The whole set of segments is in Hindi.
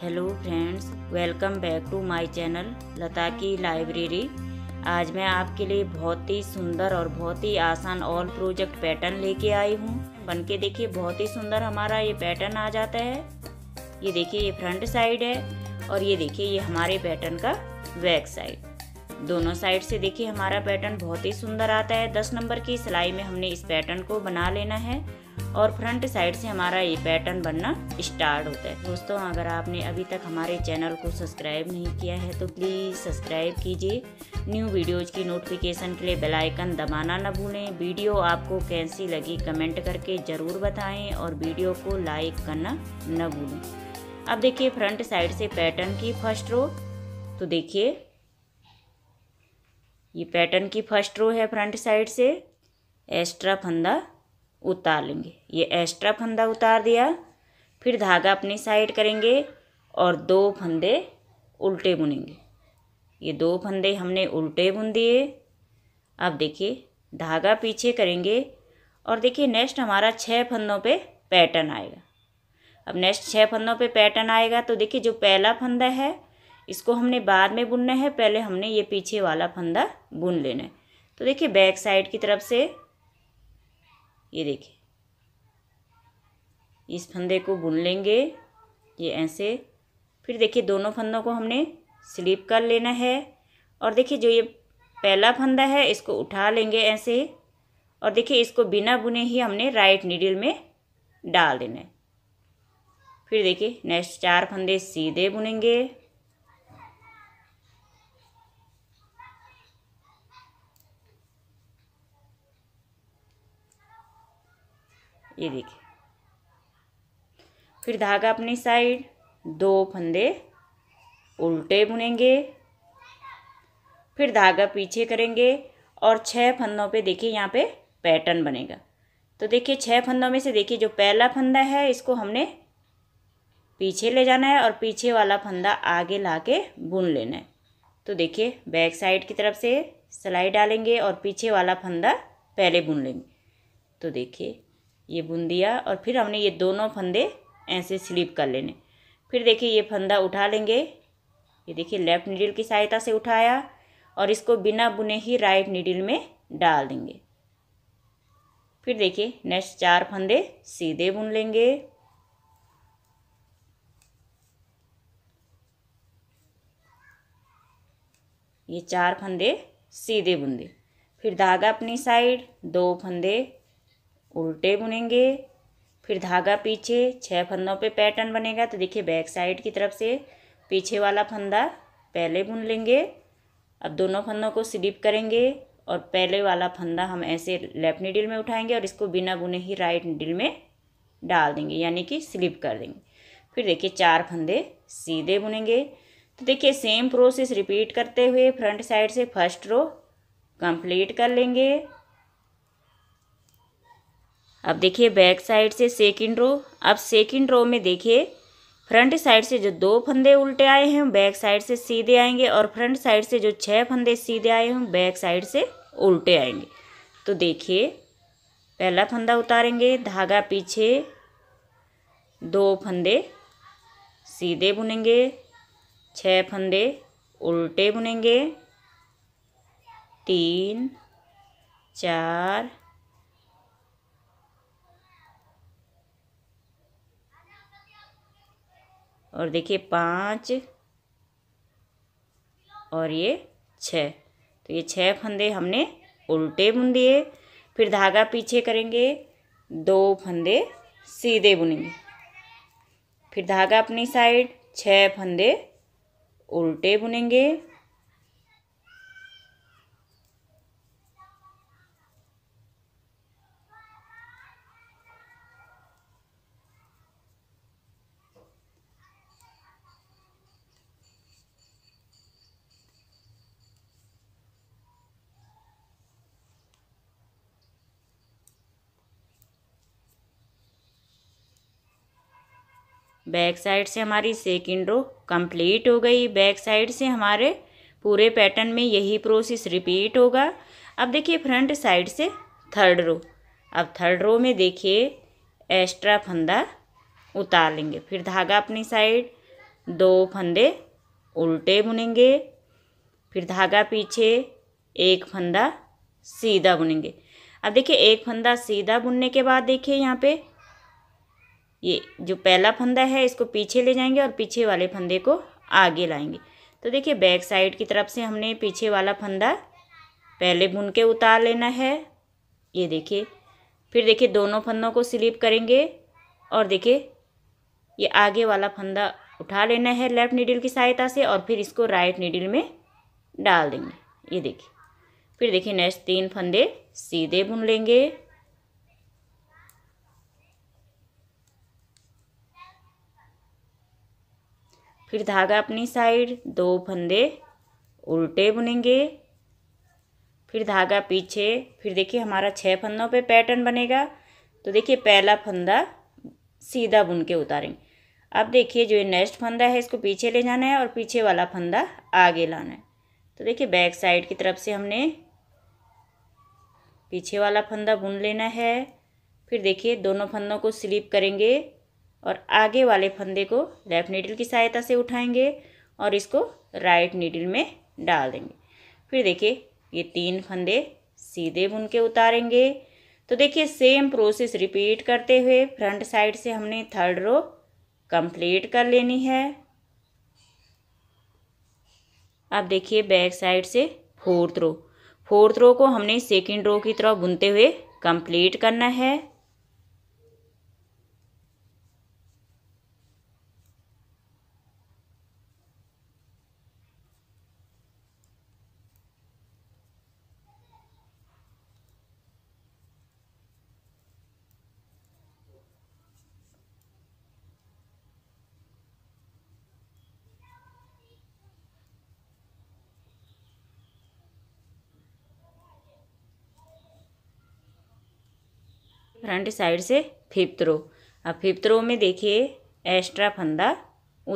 hello friends welcome back to my channel Lata की लाइब्रेरी आज मैं आपके लिए बहुत ही सुंदर और बहुत ही आसान ऑल प्रोजेक्ट पैटर्न लेके आई हूँ बन के देखिए बहुत ही सुंदर हमारा ये पैटर्न आ जाता है ये देखिए ये फ्रंट साइड है और ये देखिए ये हमारे पैटर्न का बैक साइड दोनों साइड से देखिए हमारा पैटर्न बहुत ही सुंदर आता है दस नंबर की सिलाई में हमने इस पैटर्न को बना लेना है और फ्रंट साइड से हमारा ये पैटर्न बनना स्टार्ट होता है दोस्तों अगर आपने अभी तक हमारे चैनल को सब्सक्राइब नहीं किया है तो प्लीज़ सब्सक्राइब कीजिए न्यू वीडियोज़ की नोटिफिकेशन के लिए बेल आइकन दबाना ना भूलें वीडियो आपको कैसी लगी कमेंट करके ज़रूर बताएं और वीडियो को लाइक करना न भूलें अब देखिए फ्रंट साइड से पैटर्न की फर्स्ट रो तो देखिए ये पैटर्न की फर्स्ट रो है फ्रंट साइड से एक्स्ट्रा फंदा उतार लेंगे ये एक्स्ट्रा फंदा उतार दिया फिर धागा अपनी साइड करेंगे और दो फंदे उल्टे बुनेंगे ये दो फंदे हमने उल्टे बुन दिए अब देखिए धागा पीछे करेंगे और देखिए नेक्स्ट हमारा छः फंदों पे पैटर्न आएगा अब नेक्स्ट छः फंदों पे पैटर्न आएगा तो देखिए जो पहला फंदा है इसको हमने बाद में बुनना है पहले हमने ये पीछे वाला फंदा बुन लेना है तो देखिए बैक साइड की तरफ से ये देखिए इस फंदे को बुन लेंगे ये ऐसे फिर देखिए दोनों फंदों को हमने स्लिप कर लेना है और देखिए जो ये पहला फंदा है इसको उठा लेंगे ऐसे और देखिए इसको बिना बुने ही हमने राइट नीडल में डाल देना है फिर देखिए नेक्स्ट चार फंदे सीधे बुनेंगे ये देखिए फिर धागा अपनी साइड दो फंदे उल्टे बुनेंगे फिर धागा पीछे करेंगे और छह फंदों पे देखिए यहाँ पे पैटर्न बनेगा तो देखिए छह फंदों में से देखिए जो पहला फंदा है इसको हमने पीछे ले जाना है और पीछे वाला फंदा आगे ला के बुन लेना है तो देखिए बैक साइड की तरफ से सिलाई डालेंगे और पीछे वाला फंदा पहले बुन लेंगे तो देखिए ये बुन दिया और फिर हमने ये दोनों फंदे ऐसे स्लिप कर लेने फिर देखिए ये फंदा उठा लेंगे ये देखिए लेफ़्ट निडिल की सहायता से उठाया और इसको बिना बुने ही राइट नीडिल में डाल देंगे फिर देखिए नेक्स्ट चार फंदे सीधे बुन लेंगे ये चार फंदे सीधे बुंदे फिर धागा अपनी साइड दो फंदे उल्टे बुनेंगे फिर धागा पीछे छः फंदों पे पैटर्न बनेगा तो देखिए बैक साइड की तरफ से पीछे वाला फंदा पहले बुन लेंगे अब दोनों फंदों को स्लिप करेंगे और पहले वाला फंदा हम ऐसे लेफ्ट नीडिल में उठाएंगे और इसको बिना बुने ही राइट नीडिल में डाल देंगे यानी कि स्लिप कर देंगे फिर देखिए चार फंदे सीधे बुनेंगे तो देखिए सेम प्रोसेस रिपीट करते हुए फ्रंट साइड से फर्स्ट रो कंप्लीट कर लेंगे अब देखिए बैक साइड से सेकंड रो अब सेकंड रो में देखिए फ्रंट साइड से जो दो फंदे उल्टे आए हैं बैक साइड से सीधे आएंगे और फ्रंट साइड से जो छः फंदे सीधे आए हैं बैक साइड से उल्टे आएंगे तो देखिए पहला फंदा उतारेंगे धागा पीछे दो फंदे सीधे बुनेंगे छः फंदे उल्टे बुनेंगे तीन चार और देखिए पाँच और ये छ तो ये छः फंदे हमने उल्टे बुन दिए फिर धागा पीछे करेंगे दो फंदे सीधे बुनेंगे फिर धागा अपनी साइड छः फंदे उल्टे बुनेंगे बैक साइड से हमारी सेकेंड रो कंप्लीट हो गई बैक साइड से हमारे पूरे पैटर्न में यही प्रोसेस रिपीट होगा अब देखिए फ्रंट साइड से थर्ड रो अब थर्ड रो में देखिए एक्स्ट्रा फंदा उतार लेंगे फिर धागा अपनी साइड दो फंदे उल्टे बुनेंगे फिर धागा पीछे एक फंदा सीधा बुनेंगे अब देखिए एक फंदा सीधा बुनने के बाद देखिए यहाँ पे ये जो पहला फंदा है इसको पीछे ले जाएंगे और पीछे वाले फंदे को आगे लाएंगे तो देखिए बैक साइड की तरफ से हमने पीछे वाला फंदा पहले बुन के उतार लेना है ये देखिए फिर देखिए दोनों फंदों को स्लिप करेंगे और देखिए ये आगे वाला फंदा उठा लेना है लेफ़्ट नीडल की सहायता से और फिर इसको राइट नीडल में डाल देंगे ये देखिए फिर देखिए नेक्स्ट तीन फंदे सीधे बुन लेंगे फिर धागा अपनी साइड दो फंदे उल्टे बुनेंगे फिर धागा पीछे फिर देखिए हमारा छः फंदों पे पैटर्न बनेगा तो देखिए पहला फंदा सीधा बुन के उतारेंगे अब देखिए जो ये नेक्स्ट फंदा है इसको पीछे ले जाना है और पीछे वाला फंदा आगे लाना है तो देखिए बैक साइड की तरफ से हमने पीछे वाला फंदा बुन लेना है फिर देखिए दोनों फंदों को स्लिप करेंगे और आगे वाले फंदे को लेफ़्ट नीडल की सहायता से उठाएंगे और इसको राइट नीडल में डाल देंगे फिर देखिए ये तीन फंदे सीधे बुन के उतारेंगे तो देखिए सेम प्रोसेस रिपीट करते हुए फ्रंट साइड से हमने थर्ड रो कंप्लीट कर लेनी है अब देखिए बैक साइड से फोर्थ रो फोर्थ रो को हमने सेकंड रो की तरह बुनते हुए कंप्लीट करना है फ्रंट साइड से फिफ्थ रो अब फिफ्थ रो में देखिए एक्स्ट्रा फंदा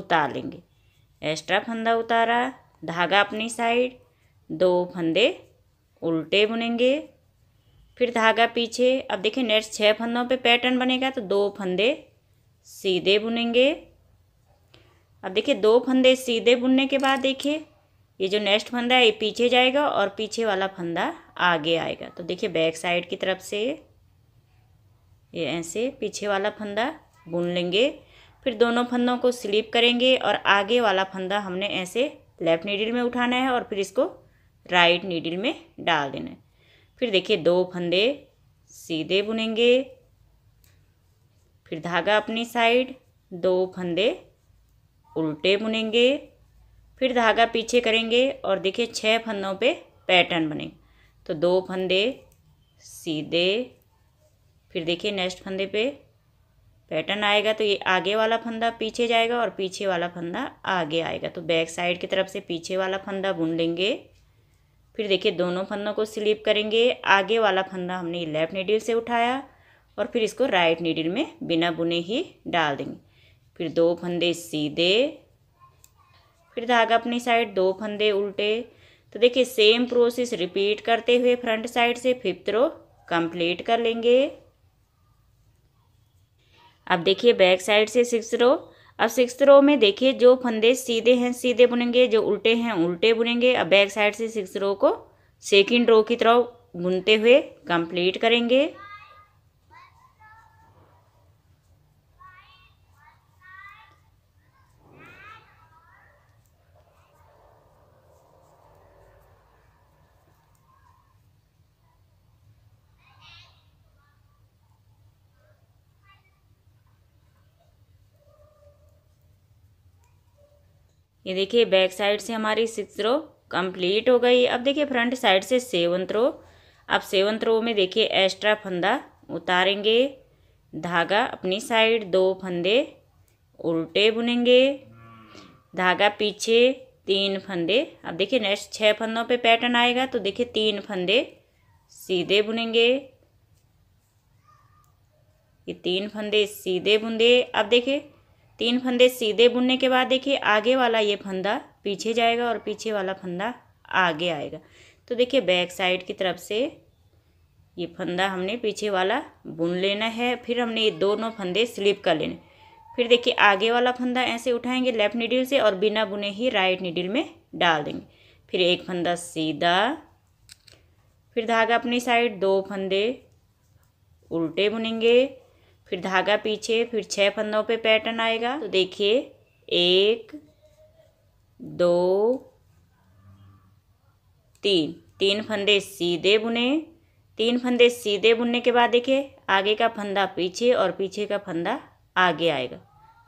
उतार लेंगे एक्स्ट्रा फंदा उतारा धागा अपनी साइड दो फंदे उल्टे बुनेंगे फिर धागा पीछे अब देखिए नेक्स्ट छः फंदों पे पैटर्न बनेगा तो दो फंदे सीधे बुनेंगे अब देखिए दो फंदे सीधे बुनने के बाद देखिए ये जो नेक्स्ट फंदा है ये पीछे जाएगा और पीछे वाला फंदा आगे आएगा तो देखिए बैक साइड की तरफ से ये ऐसे पीछे वाला फंदा बुन लेंगे फिर दोनों फंदों को स्लिप करेंगे और आगे वाला फंदा हमने ऐसे लेफ़्ट नीडल में उठाना है और फिर इसको राइट नीडल में डाल देना है फिर देखिए दो फंदे सीधे बुनेंगे फिर धागा अपनी साइड दो फंदे उल्टे बुनेंगे फिर धागा पीछे करेंगे और देखिए छः फंदों पे पैटर्न बनेंगे तो दो फंदे सीधे फिर देखिए नेक्स्ट फंदे पे पैटर्न आएगा तो ये आगे वाला फंदा पीछे जाएगा और पीछे वाला फंदा आगे आएगा तो बैक साइड की तरफ से पीछे वाला फंदा बुन लेंगे फिर देखिए दोनों फंदों को स्लिप करेंगे आगे वाला फंदा हमने लेफ़्ट नीडिल से उठाया और फिर इसको राइट नीडिल में बिना बुने ही डाल देंगे फिर दो फंदे सीधे फिर धागा अपनी साइड दो फंदे उल्टे तो देखिए सेम प्रोसेस रिपीट करते हुए फ्रंट साइड से फिफ्थ रो कंप्लीट कर लेंगे अब देखिए बैक साइड से सिक्स रो अब सिक्स रो में देखिए जो फंदे सीधे हैं सीधे बुनेंगे जो उल्टे हैं उल्टे बुनेंगे अब बैक साइड से सिक्स रो को सेकेंड रो की तरफ बुनते हुए कंप्लीट करेंगे ये देखिए बैक साइड से हमारी सिक्स रो कंप्लीट हो गई अब देखिए फ्रंट साइड से सेवंथ रो अब सेवंथ रो में देखिए एक्स्ट्रा फंदा उतारेंगे धागा अपनी साइड दो फंदे उल्टे बुनेंगे धागा पीछे तीन फंदे अब देखिए नेक्स्ट छः फंदों पे पैटर्न आएगा तो देखिए तीन फंदे सीधे बुनेंगे ये तीन फंदे सीधे बुंदे अब देखिए तीन फंदे सीधे बुनने के बाद देखिए आगे वाला ये फंदा पीछे जाएगा और पीछे वाला फंदा आगे आएगा तो देखिए बैक साइड की तरफ से ये फंदा हमने पीछे वाला बुन लेना है फिर हमने ये दोनों फंदे स्लिप कर लेने फिर देखिए आगे वाला फंदा ऐसे उठाएंगे लेफ़्ट निडिल से और बिना बुने ही राइट निडिल में डाल देंगे फिर एक फंदा सीधा फिर धागा अपनी साइड दो फंदे उल्टे बुनेंगे फिर धागा पीछे फिर छः फंदों पे पैटर्न आएगा तो देखिए एक दो तीन तीन फंदे सीधे बुने तीन फंदे सीधे बुनने के बाद देखिए आगे का फंदा पीछे और पीछे का फंदा आगे आएगा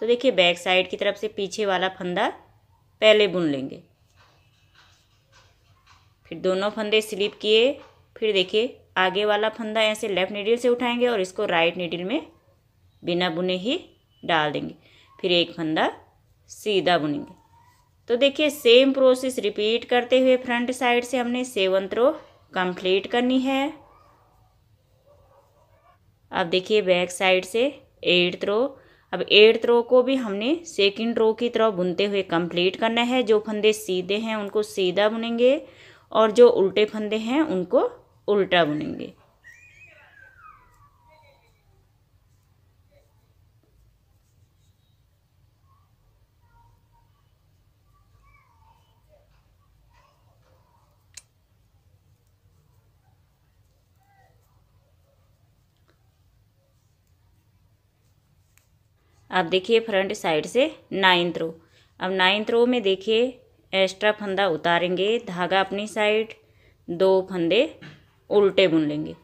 तो देखिए बैक साइड की तरफ से पीछे वाला फंदा पहले बुन लेंगे फिर दोनों फंदे स्लिप किए फिर देखिए आगे वाला फंदा ऐसे लेफ़्ट नीडिल से उठाएंगे और इसको राइट नीडिल में बिना बुने ही डाल देंगे फिर एक फंदा सीधा बुनेंगे तो देखिए सेम प्रोसेस रिपीट करते हुए फ्रंट साइड से हमने सेवन थ्रो कंप्लीट करनी है अब देखिए बैक साइड से एट थ्रो अब एट थ्रो को भी हमने सेकंड रो की तरह बुनते हुए कंप्लीट करना है जो फंदे सीधे हैं उनको सीधा बुनेंगे और जो उल्टे फंदे हैं उनको उल्टा बुनेंगे आप देखिए फ्रंट साइड से नाइन्थ रो अब नाइन्थ रो में देखिए एक्स्ट्रा फंदा उतारेंगे धागा अपनी साइड दो फंदे उल्टे बुन लेंगे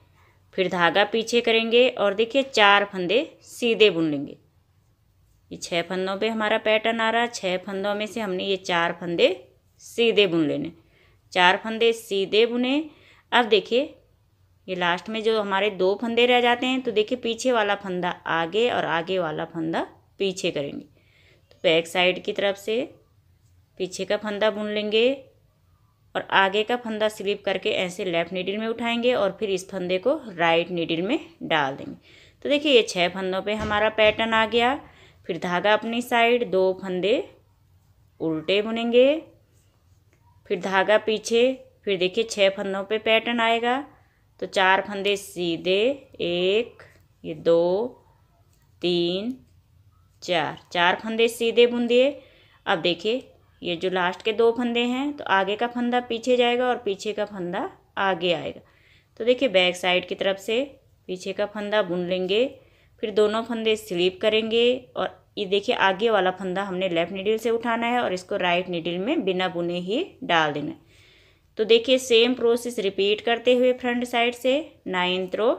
फिर धागा पीछे करेंगे और देखिए चार फंदे सीधे बुन लेंगे ये छः फंदों पे हमारा पैटर्न आ रहा है छः फंदों में से हमने ये चार फंदे सीधे बुन लेने चार फंदे सीधे बुने अब देखिए ये लास्ट में जो हमारे दो फंदे रह जाते हैं तो देखिए पीछे वाला फंदा आगे और आगे वाला फंदा पीछे करेंगे तो बैक साइड की तरफ से पीछे का फंदा बुन लेंगे और आगे का फंदा स्लिप करके ऐसे लेफ़्ट नीडिल में उठाएंगे और फिर इस फंदे को राइट नीडिल में डाल देंगे तो देखिए ये छः फंदों पे हमारा पैटर्न आ गया फिर धागा अपनी साइड दो फंदे उल्टे बुनेंगे फिर धागा पीछे फिर देखिए छः फंदों पे पैटर्न आएगा तो चार फंदे सीधे एक ये दो तीन चार चार फंदे सीधे बुन दिए अब देखिए ये जो लास्ट के दो फंदे हैं तो आगे का फंदा पीछे जाएगा और पीछे का फंदा आगे आएगा तो देखिए बैक साइड की तरफ से पीछे का फंदा बुन लेंगे फिर दोनों फंदे स्लिप करेंगे और ये देखिए आगे वाला फंदा हमने लेफ़्ट निडिल से उठाना है और इसको राइट नीडिल में बिना बुने ही डाल देना है तो देखिए सेम प्रोसेस रिपीट करते हुए फ्रंट साइड से नाइन्थ रो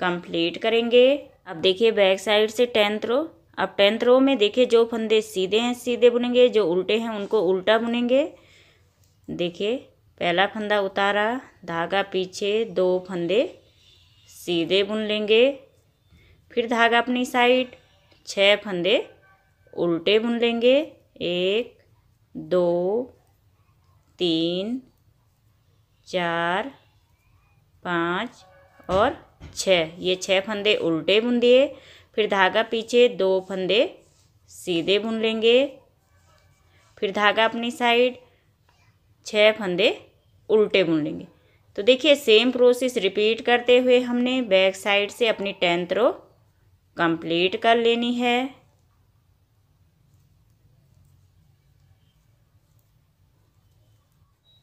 कंप्लीट करेंगे अब देखिए बैक साइड से टेंथ रो अब टेंथ रो में देखिए जो फंदे सीधे हैं सीधे बुनेंगे जो उल्टे हैं उनको उल्टा बुनेंगे देखिए पहला फंदा उतारा धागा पीछे दो फंदे सीधे बुन लेंगे फिर धागा अपनी साइड छः फंदे उल्टे बुन लेंगे एक दो तीन चार पाँच और छः ये छः फंदे उल्टे बुन दिए फिर धागा पीछे दो फंदे सीधे बुन लेंगे फिर धागा अपनी साइड छः फंदे उल्टे बुन लेंगे तो देखिए सेम प्रोसेस रिपीट करते हुए हमने बैक साइड से अपनी टेंथ रो कंप्लीट कर लेनी है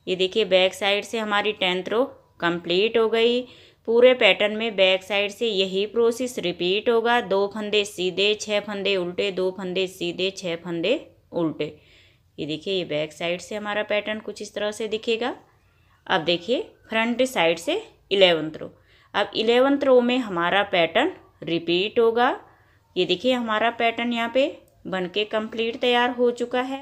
ये देखिए बैक साइड से हमारी टेंथ रो कंप्लीट हो गई पूरे पैटर्न में बैक साइड से यही प्रोसेस रिपीट होगा दो फंदे सीधे छः फंदे उल्टे दो फंदे सीधे छः फंदे उल्टे ये देखिए ये बैक साइड से हमारा पैटर्न कुछ इस तरह से दिखेगा अब देखिए फ्रंट साइड से इलेवंथ रो अब इलेवंथ रो में हमारा पैटर्न रिपीट होगा ये देखिए हमारा पैटर्न यहाँ पे बनके कंप्लीट तैयार हो चुका है